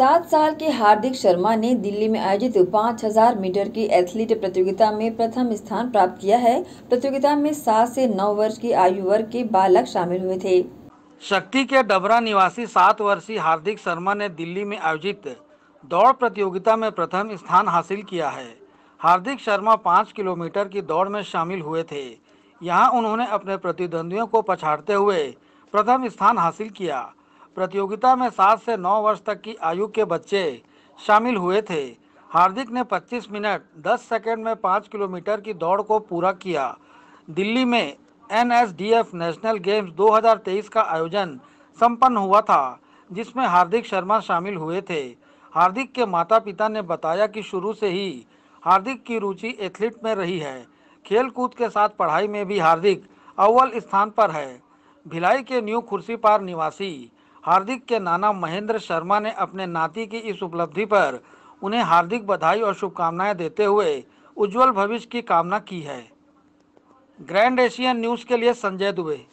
सात साल के हार्दिक शर्मा ने दिल्ली में आयोजित 5000 मीटर की एथलीट प्रतियोगिता में प्रथम स्थान प्राप्त किया है प्रतियोगिता में सात से नौ वर्ष की आयु वर्ग के बालक शामिल हुए थे शक्ति के डबरा निवासी सात वर्षीय हार्दिक शर्मा ने दिल्ली में आयोजित दौड़ प्रतियोगिता में प्रथम स्थान हासिल किया है हार्दिक शर्मा पाँच किलोमीटर की दौड़ में शामिल हुए थे यहाँ उन्होंने अपने प्रतिद्वंदियों को पछाड़ते हुए प्रथम स्थान हासिल किया प्रतियोगिता में सात से नौ वर्ष तक की आयु के बच्चे शामिल हुए थे हार्दिक ने 25 मिनट 10 सेकंड में 5 किलोमीटर की दौड़ को पूरा किया दिल्ली में एनएसडीएफ नेशनल गेम्स 2023 का आयोजन संपन्न हुआ था जिसमें हार्दिक शर्मा शामिल हुए थे हार्दिक के माता पिता ने बताया कि शुरू से ही हार्दिक की रुचि एथलीट में रही है खेलकूद के साथ पढ़ाई में भी हार्दिक अव्वल स्थान पर है भिलाई के न्यू खुर्सीपार निवासी हार्दिक के नाना महेंद्र शर्मा ने अपने नाती की इस उपलब्धि पर उन्हें हार्दिक बधाई और शुभकामनाएं देते हुए उज्जवल भविष्य की कामना की है ग्रैंड एशियन न्यूज के लिए संजय दुबे